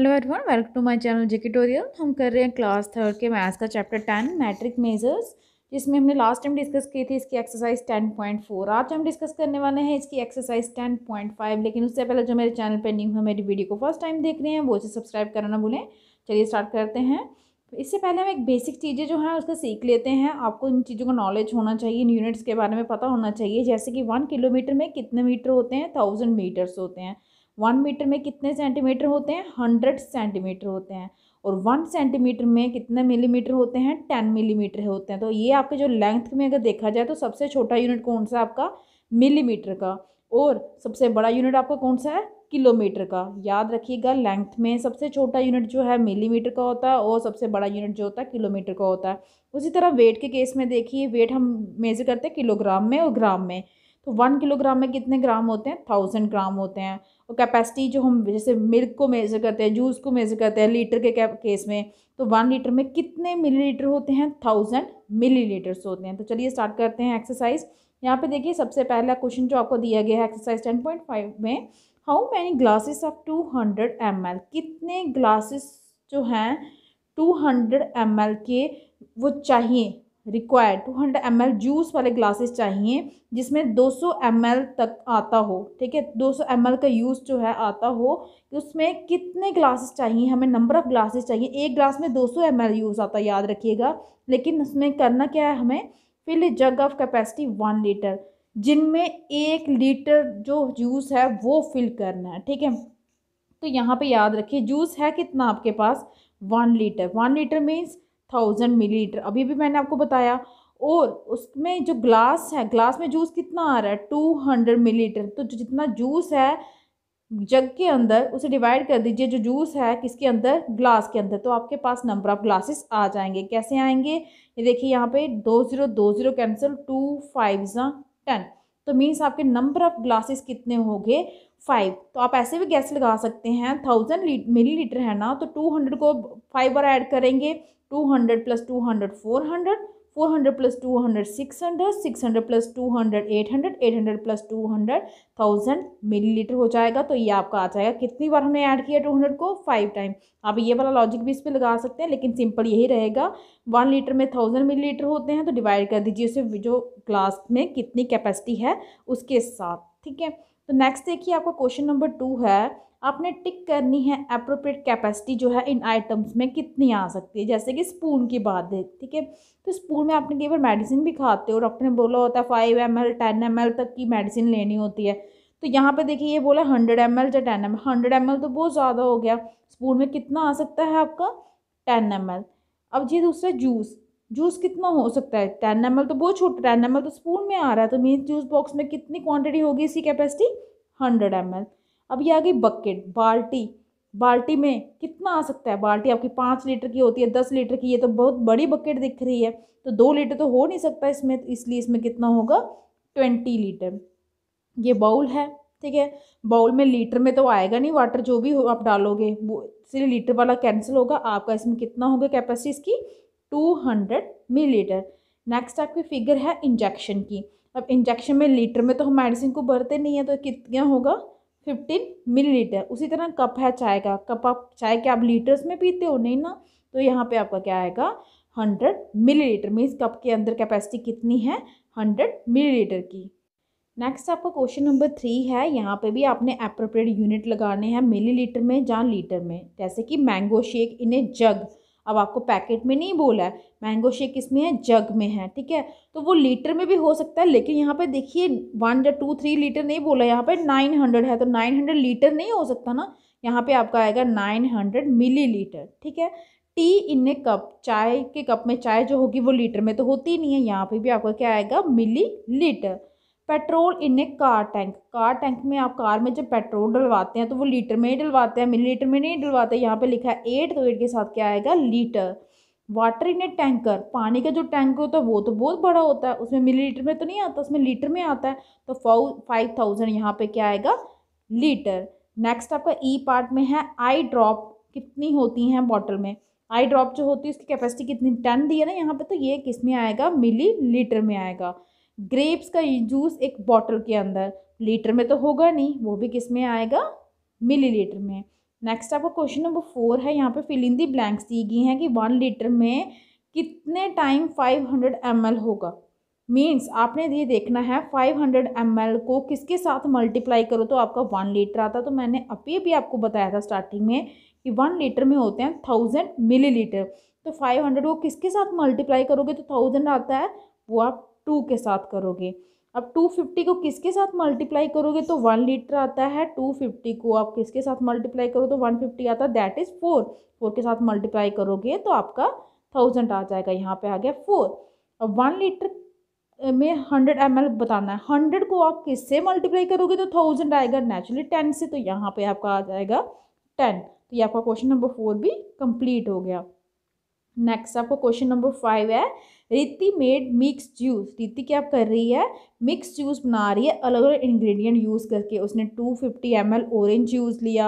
hello everyone welcome to my channel J K tutorial हम कर रहे हैं क्लास थर्ड के मैथ्स का चैप्टर टेन मैट्रिक मेजर्स जिसमें हमने लास्ट टाइम डिस्कस की थी इसकी एक्सरसाइज टेन पॉइंट फोर आज हम डिस्कस करने वाले हैं इसकी एक्सरसाइज टेन पॉइंट फाइव लेकिन उससे पहले जो मेरे चैनल पर न्यू है मेरी वीडियो को फर्स्ट टाइम देख रहे हैं वो उसे सब्सक्राइब करना ना भूलें चलिए स्टार्ट करते हैं इससे पहले हम एक बेसिक चीज़ें जो हैं उसका सीख लेते हैं आपको इन चीज़ों का नॉलेज होना चाहिए इन यूनिट्स के बारे में पता होना चाहिए जैसे कि वन किलोमीटर में कितने मीटर होते हैं थाउजेंड मीटर्स होते हैं वन मीटर में कितने सेंटीमीटर होते हैं हंड्रेड सेंटीमीटर होते हैं और वन सेंटीमीटर में कितने मिलीमीटर होते हैं टेन मिलीमीटर होते हैं तो ये आपके जो लेंथ में अगर देखा जाए तो सबसे छोटा यूनिट कौन सा आपका मिलीमीटर का और सबसे बड़ा यूनिट आपका कौन सा है किलोमीटर का याद रखिएगा लेंथ में सबसे छोटा यूनिट जो है मिलीमीटर का होता है और सबसे बड़ा यूनिट जो होता है किलोमीटर का होता है उसी तरह वेट के केस में देखिए वेट हम मेज़र करते हैं किलोग्राम में और ग्राम में तो वन किलोग्राम में कितने ग्राम होते हैं थाउजेंड ग्राम होते हैं तो कैपेसिटी जो हम जैसे मिल्क को मेज़र करते हैं जूस को मेज़र करते हैं लीटर के केस में तो वन लीटर में कितने मिलीलीटर होते हैं थाउजेंड मिलीलीटर्स होते हैं तो चलिए स्टार्ट करते हैं एक्सरसाइज यहाँ पे देखिए सबसे पहला क्वेश्चन जो आपको दिया गया है एक्सरसाइज टेन पॉइंट फाइव में how many glasses of two hundred M L कितने ग्लासेस जो हैं टू हंड्रेड एम एल के वो चाहिए रिक्वायर 200 हंड्रेड जूस वाले ग्लासेस चाहिए जिसमें 200 सौ तक आता हो ठीक है 200 सौ का यूज़ जो है आता हो उसमें कितने ग्लासेस चाहिए हमें नंबर ऑफ़ ग्लासेस चाहिए एक ग्लास में 200 सौ यूज़ आता याद रखिएगा लेकिन उसमें करना क्या है हमें fill jug of capacity one litre जिनमें एक लीटर जो जूस है वो फिल करना है ठीक है तो यहाँ पे याद रखिए जूस है कितना आपके पास one litre one litre means thousand milli अभी भी मैंने आपको बताया और उसमें जो ग्लास है ग्लास में जूस कितना आ रहा है टू हंड्रेड मिली तो जितना जूस है जग के अंदर उसे डिवाइड कर दीजिए जो जूस है किसके अंदर ग्लास के अंदर तो आपके पास नंबर ऑफ़ ग्लासेस आ जाएंगे कैसे आएंगे ये देखिए यहाँ पे दो ज़ीरो दो ज़ीरो कैंसिल टू फाइव ज़ा टेन तो मीन्स आपके नंबर ऑफ ग्लासेस कितने हो गए फाइव तो आप ऐसे भी गैस लगा सकते हैं थाउजेंड मिली लीटर है ना तो टू हंड्रेड को फाइव बार ऐड करेंगे two hundred plus two hundred four hundred four hundred plus two hundred six hundred six hundred plus two hundred eight hundred eight hundred plus two hundred thousand millilitre हो जाएगा तो ये आपका आ जाएगा कितनी बार हमने ऐड किया टू हंड्रेड को फाइव टाइम आप ये वाला लॉजिक भी इस पर लगा सकते हैं लेकिन सिंपल यही रहेगा वन लीटर में थाउजेंड मिली लीटर होते हैं तो डिवाइड कर दीजिए उसे जो ग्लास में कितनी कैपेसिटी है उसके साथ ठीक है तो नेक्स्ट देखिए आपका क्वेश्चन नंबर टू है आपने टिक करनी है अप्रोप्रिएट कैपेसिटी जो है इन आइटम्स में कितनी आ सकती है जैसे कि स्पून की बात है ठीक है तो स्पून में आपने कई बार मेडिसिन भी खाते हो डॉक्टर ने बोला होता है five M L ten M L तक की मेडिसिन लेनी होती है तो यहाँ पे देखिए ये बोला हंड्रेड एम एल या ten M L hundred M L तो बहुत ज़्यादा हो गया स्पून में कितना आ सकता है आपका टेन एम एल अब जी दूसरा जूस जूस कितना हो सकता है टेन एम एल तो बहुत छोटा टेन एम एल तो स्पून में आ रहा है तो मीन्स जूस बॉक्स में कितनी क्वांटिटी होगी इसकी कैपेसिटी हंड्रेड एम एल अब ये आ गई बकेट बाल्टी बाल्टी में कितना आ सकता है बाल्टी आपकी पाँच लीटर की होती है दस लीटर की ये तो बहुत बड़ी बकेट दिख रही है तो दो लीटर तो हो नहीं सकता इसमें तो इसलिए इसमें कितना होगा ट्वेंटी लीटर ये बाउल है ठीक है बाउल में लीटर में तो आएगा नहीं वाटर जो भी हो आप डालोगे वो इसलिए लीटर वाला कैंसिल होगा आपका इसमें कितना होगा कैपेसिटी इसकी टू हंड्रेड लीटर नेक्स्ट आपकी फिगर है इंजेक्शन की अब इंजेक्शन में लीटर में तो हम मेडिसिन को भरते नहीं है तो कितना होगा फिफ्टीन मिलीलीटर उसी तरह कप है चाय का कप आप चाय के आप लीटर्स में पीते हो नहीं ना तो यहाँ पे आपका क्या आएगा हंड्रेड मिलीलीटर मीन्स कप के अंदर कैपेसिटी कितनी है हंड्रेड मिलीलीटर की नेक्स्ट आपका क्वेश्चन नंबर थ्री है यहाँ पे भी आपने अप्रोप्रिएट यूनिट लगाने हैं मिलीलीटर में या लीटर में जैसे कि मैंगो शेक इन ए जग अब आपको पैकेट में नहीं बोला है मैंगो शेक इसमें है जग में है ठीक है तो वो लीटर में भी हो सकता है लेकिन यहाँ पे देखिए वन या टू थ्री लीटर नहीं बोला यहाँ पे नाइन हंड्रेड है तो नाइन हंड्रेड लीटर नहीं हो सकता ना यहाँ पे आपका आएगा नाइन हंड्रेड मिली लीटर ठीक है टी इन ए कप चाय के कप में चाय जो होगी वो लीटर में तो होती नहीं है यहाँ पर भी आपका क्या आएगा millilitre petrol in a car tank car tank में आप कार में जब पेट्रोल डलवाते हैं तो वो लीटर में ही डलवाते हैं मिली लीटर में नहीं डलवाते यहाँ पे लिखा है एट तो एट के साथ क्या आएगा litre water in a tanker पानी का जो टैंक होता है वो तो बहुत बड़ा होता है उसमें मिली लीटर में तो नहीं आता उसमें लीटर में आता है तो फाउ फाइव थाउजेंड यहाँ पर क्या आएगा लीटर नेक्स्ट आपका ई e पार्ट में है आई ड्रॉप कितनी होती हैं बॉटल में आई ड्रॉप जो होती है उसकी कैपेसिटी कितनी टन दी है ना यहाँ पे तो ये किस में आएगा मिली लीटर में आएगा ग्रेप्स का जूस एक बॉटल के अंदर लीटर में तो होगा नहीं वो भी किस में आएगा मिलीलीटर में नेक्स्ट आपका क्वेश्चन नंबर फोर है यहाँ पे फिलिंग दी ब्लैंक्स दी गई हैं कि वन लीटर में कितने time five hundred M L होगा मीन्स आपने ये देखना है फाइव हंड्रेड एम एल को किसके साथ मल्टीप्लाई करो तो आपका वन लीटर आता तो मैंने अभी भी आपको बताया था स्टार्टिंग में कि वन लीटर में होते हैं थाउजेंड मिली लीटर तो फाइव हंड्रेड को किसके साथ मल्टीप्लाई करोगे तो थाउजेंड आता है वो आप टू के साथ करोगे अब टू फिफ्टी को किसके साथ मल्टीप्लाई करोगे तो वन लीटर आता है टू फिफ्टी को आप किसके साथ मल्टीप्लाई करो तो वन फिफ्टी आता है दैट इज़ फोर फोर के साथ मल्टीप्लाई करोगे तो आपका थाउजेंड आ जाएगा यहाँ पे आ गया फोर अब वन लीटर में हंड्रेड एम एल बताना है हंड्रेड को आप किससे मल्टीप्लाई करोगे तो थाउजेंड आएगा नेचुरली टेन से तो यहाँ पे आपका आ जाएगा टेन तो ये आपका क्वेश्चन नंबर फोर भी कंप्लीट हो गया नेक्स्ट आपका क्वेश्चन नंबर फाइव है रीति मेड मिक्स जूस रीति क्या कर रही है मिक्स जूस बना रही है अलग अलग इंग्रेडिएंट यूज़ करके उसने two fifty M L orange juice लिया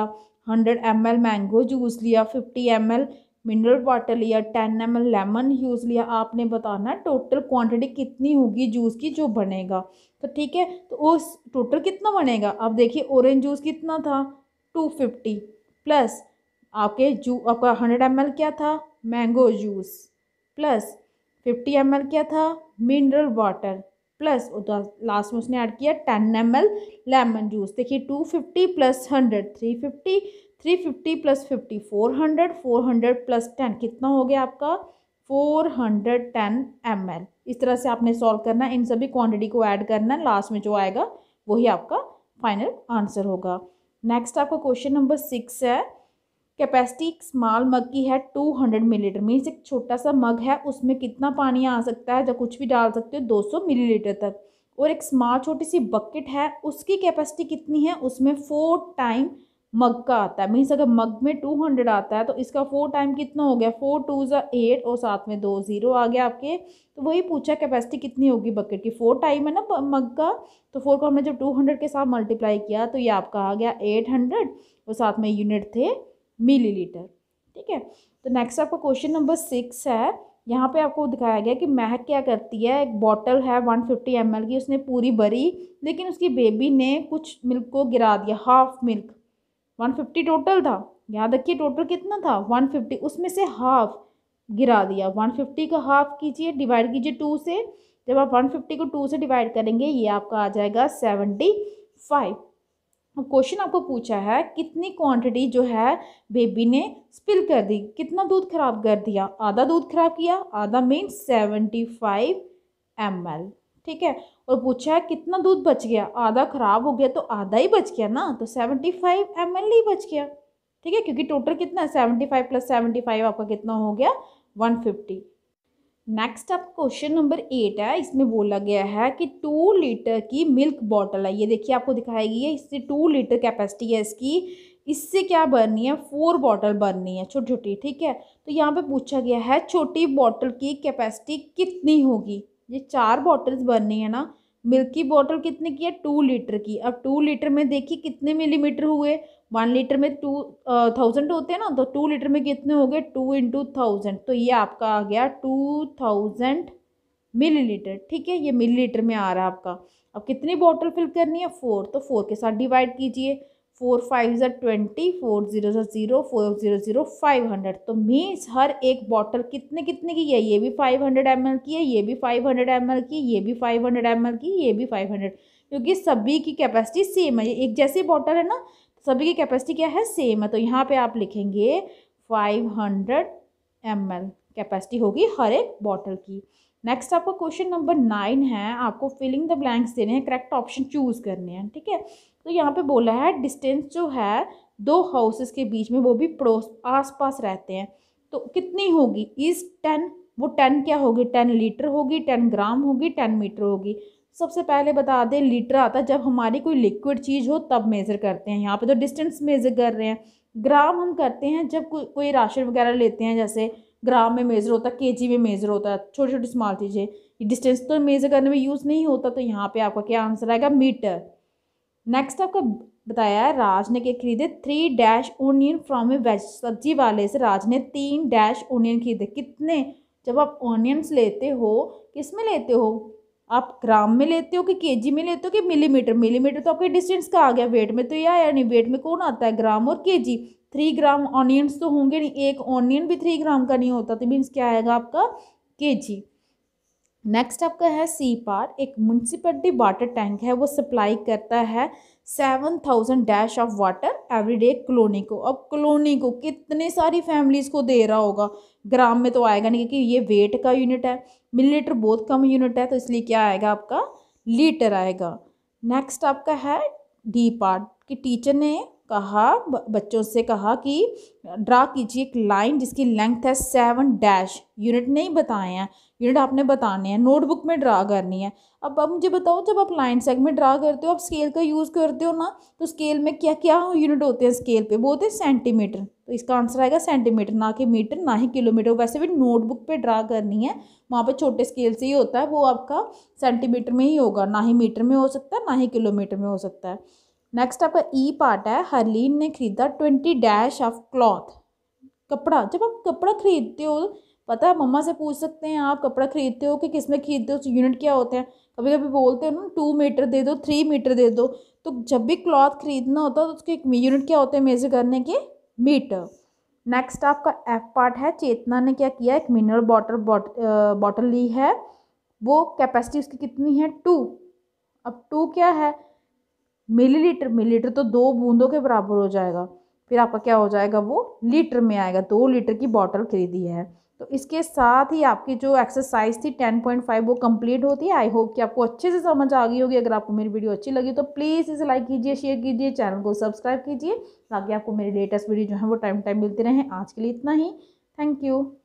hundred M L mango juice लिया fifty M L mineral water लिया ten M L lemon use लिया आपने बताना टोटल क्वांटिटी कितनी होगी जूस की जो बनेगा तो ठीक है तो उस टोटल कितना बनेगा अब देखिए ऑरेंज जूस कितना था टू फिफ्टी प्लस आपके जू आपका हंड्रेड एम क्या था mango juice plus fifty M क्या था मिनरल वाटर प्लस लास्ट में उसने ऐड किया ten M L lemon juice देखिए two fifty plus hundred three fifty three fifty plus fifty four hundred four hundred plus ten कितना हो गया आपका four hundred ten M L इस तरह से आपने सॉल्व करना इन सभी क्वांटिटी को ऐड करना लास्ट में जो आएगा वही आपका फाइनल आंसर होगा नेक्स्ट आपका क्वेश्चन नंबर सिक्स है कैपेसिटी एक स्मॉल मग की है टू हंड्रेड मिलीलीटर मीन्स एक छोटा सा मग है उसमें कितना पानी आ सकता है या कुछ भी डाल सकते हो दो सौ मिलीलीटर तक और एक स्मॉल छोटी सी बकेट है उसकी कैपेसिटी कितनी है उसमें फोर टाइम मग का आता है मीन्स अगर मग में टू हंड्रेड आता है तो इसका फोर टाइम कितना हो गया फोर टू ज़ा एट और साथ में दो ज़ीरो आ गया आपके तो वही पूछा कैपेसिटी कितनी होगी बकेट की फोर टाइम है ना मग का तो फोर को हमने जब टू हंड्रेड के साथ मल्टीप्लाई किया तो ये आपका आ गया एट हंड्रेड और साथ में यूनिट थे मिलीलीटर ठीक है तो नेक्स्ट आपका क्वेश्चन नंबर सिक्स है यहाँ पे आपको दिखाया गया कि महक क्या करती है एक बॉटल है वन फिफ्टी एम की उसने पूरी भरी लेकिन उसकी बेबी ने कुछ मिल्क को गिरा दिया half milk one fifty total था यहाँ रखिए टोटल कितना था वन फिफ्टी उसमें से हाफ गिरा दिया वन फिफ्टी का हाफ कीजिए डिवाइड कीजिए टू से जब आप वन फिफ्टी को टू से डिवाइड करेंगे ये आपका आ जाएगा सेवेंटी फाइव क्वेश्चन आपको पूछा है कितनी क्वांटिटी जो है बेबी ने स्पिल कर दी कितना दूध खराब कर दिया आधा दूध खराब किया आधा mean seventy five M L ठीक है और पूछा है कितना दूध बच गया आधा खराब हो गया तो आधा ही बच गया ना तो सेवेंटी फाइव एम एल ही बच गया ठीक है क्योंकि टोटल कितना है seventy five plus seventy five आपका कितना हो गया वन फिफ्टी नेक्स्ट आप क्वेश्चन नंबर एट है इसमें बोला गया है कि टू लीटर की मिल्क बॉटल है ये देखिए आपको दिखाई गई है इससे टू लीटर कैपेसिटी है इसकी इससे क्या बननी है फोर बॉटल बननी है छोटी छोटी ठीक है तो यहाँ पे पूछा गया है छोटी बॉटल की कैपेसिटी कितनी होगी ये चार बॉटल्स बननी है ना मिल्क की बॉटल कितने की है टू लीटर की अब टू लीटर में देखिए कितने मिलीमीटर हुए वन लीटर में टू थाउजेंड होते हैं ना तो टू लीटर में कितने हो गए टू इंटू थाउजेंड तो ये आपका आ गया टू थाउजेंड मिलीलीटर ठीक है ये मिलीलीटर में आ रहा है आपका अब कितनी बॉटल फिल करनी है फोर तो फोर के साथ डिवाइड कीजिए फोर फाइव ज़र ट्वेंटी फोर ज़ीरो ज़र zero four zero zero five hundred तो मीन्स हर एक बॉटल कितने कितने की है ये भी फाइव हंड्रेड एम एल की है ये भी फाइव हंड्रेड एम एल की ये भी फाइव हंड्रेड एम एल की ये भी फाइव हंड्रेड क्योंकि सभी की कैपेसिटी सेम है एक जैसी बॉटल है ना तो सभी की कैपेसिटी क्या है सेम है तो यहाँ पर आप लिखेंगे five hundred M L capacity होगी हर एक बॉटल की नेक्स्ट आपका क्वेश्चन नंबर नाइन है आपको फिलिंग द ब्लैंक्स देने हैं करेक्ट ऑप्शन चूज़ करने हैं ठीक है तो यहाँ पे बोला है डिस्टेंस जो है दो हाउसेस के बीच में वो भी पड़ोस आस पास रहते हैं तो कितनी होगी इस टेन वो टेन क्या होगी टेन लीटर होगी टेन ग्राम होगी टेन मीटर होगी सबसे पहले बता दें लीटर आता जब हमारी कोई लिक्विड चीज़ हो तब मेज़र करते हैं यहाँ पे तो डिस्टेंस मेज़र कर रहे हैं ग्राम हम करते हैं जब को, कोई राशन वगैरह लेते हैं जैसे ग्राम में मेज़र होता है जी में मेज़र होता है छोटी छोटी स्मॉल चीज़ें डिस्टेंस तो मेज़र करने में यूज़ नहीं होता तो यहाँ पे आपका क्या आंसर आएगा मीटर नेक्स्ट आपका बताया है राज ने क्या खरीदे three dash onion from a veg सब्जी वाले से राज ने तीन डैश ओनियन खरीदे कितने जब आप ओनियंस लेते हो किस में लेते हो आप ग्राम में लेते हो कि जी में लेते हो कि मिलीमीटर मिलीमीटर तो आपके डिस्टेंस का आ गया वेट में तो ये आया नहीं वेट में कौन आता है ग्राम और जी थ्री ग्राम ऑनियंस तो होंगे नहीं एक ऑनियन भी थ्री ग्राम का नहीं होता तो मीन्स क्या आएगा आपका के जी नेक्स्ट आपका है सी पार एक म्यूनसिपलिटी वाटर टैंक है वो सप्लाई करता है seven thousand dash of water every day colony को अब कॉलोनी को कितने सारी फैमिलीज़ को दे रहा होगा ग्राम में तो आएगा नहीं क्योंकि ये वेट का यूनिट है मिलीलीटर बहुत कम यूनिट है तो इसलिए क्या आएगा आपका लीटर आएगा नेक्स्ट आपका है डी पार्ट कि टीचर ने कहा बच्चों से कहा कि ड्रा कीजिए एक लाइन जिसकी लेंथ है सेवन डैश यूनिट नहीं बताए हैं यूनिट आपने बताने हैं नोटबुक में ड्रा करनी है अब अब मुझे बताओ जब आप लाइन सेगमेंट ड्रा करते हो आप स्केल का यूज़ करते हो ना तो स्केल में क्या क्या यूनिट होते हैं स्केल पे वो होते हैं सेंटीमीटर तो इसका आंसर आएगा सेंटीमीटर ना कि मीटर ना ही किलोमीटर वैसे भी नोटबुक पर ड्रा करनी है वहाँ पर छोटे स्केल से ही होता है वो आपका सेंटीमीटर में ही होगा ना ही मीटर में हो सकता है ना ही किलोमीटर में हो सकता है नेक्स्ट आपका ई e पार्ट है हरलीन ने खरीदा ट्वेंटी डैश ऑफ क्लॉथ कपड़ा जब आप कपड़ा खरीदते हो पता है मम्मा से पूछ सकते हैं आप कपड़ा खरीदते हो कि किस में खरीदते हो उस यूनिट क्या होते हैं कभी कभी बोलते हैं ना टू मीटर दे दो थ्री मीटर दे दो तो जब भी क्लॉथ खरीदना होता है तो उसके एक यूनिट क्या होते हैं मेजर करने के मीटर नेक्स्ट आपका एफ पार्ट है चेतना ने क्या किया एक मिनरल वाटर बॉटल ली है वो कैपेसिटी उसकी कितनी है टू अब टू क्या है मिलीलीटर मिलीलीटर तो दो बूंदों के बराबर हो जाएगा फिर आपका क्या हो जाएगा वो लीटर में आएगा दो लीटर की बॉटल खरीदी है तो इसके साथ ही आपकी जो एक्सरसाइज थी टेन पॉइंट फाइव वो कंप्लीट होती है आई होप कि आपको अच्छे से समझ आ गई होगी अगर आपको मेरी वीडियो अच्छी लगी तो प्लीज़ इसे लाइक कीजिए शेयर कीजिए चैनल को सब्सक्राइब कीजिए ताकि आपको मेरी लेटेस्ट वीडियो जो है वो टाइम टाइम मिलती रहें आज के लिए इतना ही थैंक यू